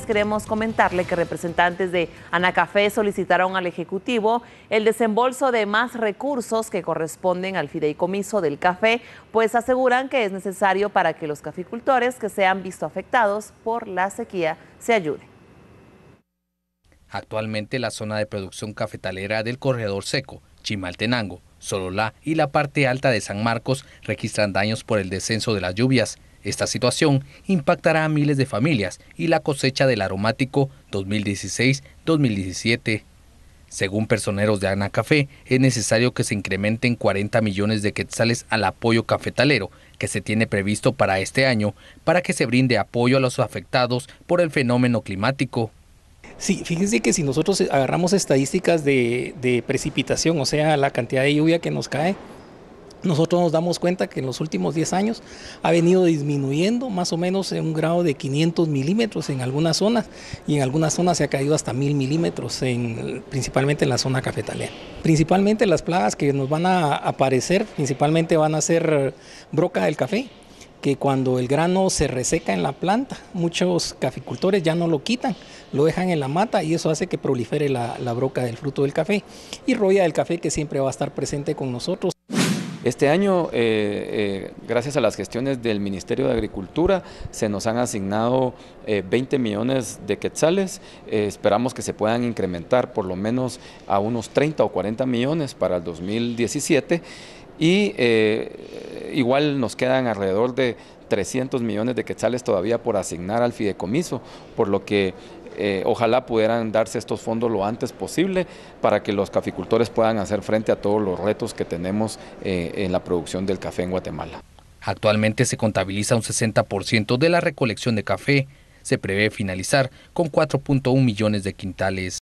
queremos comentarle que representantes de Anacafé solicitaron al Ejecutivo el desembolso de más recursos que corresponden al fideicomiso del café, pues aseguran que es necesario para que los caficultores que se han visto afectados por la sequía se ayuden. Actualmente la zona de producción cafetalera del corredor seco, Chimaltenango, Sololá y la parte alta de San Marcos registran daños por el descenso de las lluvias. Esta situación impactará a miles de familias y la cosecha del aromático 2016-2017. Según personeros de Ana Café, es necesario que se incrementen 40 millones de quetzales al apoyo cafetalero que se tiene previsto para este año para que se brinde apoyo a los afectados por el fenómeno climático. Sí, fíjense que si nosotros agarramos estadísticas de, de precipitación, o sea, la cantidad de lluvia que nos cae, nosotros nos damos cuenta que en los últimos 10 años ha venido disminuyendo más o menos en un grado de 500 milímetros en algunas zonas y en algunas zonas se ha caído hasta 1000 milímetros, en, principalmente en la zona cafetalera. Principalmente las plagas que nos van a aparecer, principalmente van a ser broca del café, que cuando el grano se reseca en la planta, muchos caficultores ya no lo quitan, lo dejan en la mata y eso hace que prolifere la, la broca del fruto del café y roya del café que siempre va a estar presente con nosotros. Este año, eh, eh, gracias a las gestiones del Ministerio de Agricultura, se nos han asignado 20 eh, millones de quetzales. esperamos que se puedan incrementar por lo menos a unos 30 o 40 millones para el 2017 y Igual nos quedan alrededor de 300 millones de quetzales todavía por asignar al fideicomiso, por lo que eh, ojalá pudieran darse estos fondos lo antes posible para que los caficultores puedan hacer frente a todos los retos que tenemos eh, en la producción del café en Guatemala. Actualmente se contabiliza un 60% de la recolección de café. Se prevé finalizar con 4.1 millones de quintales.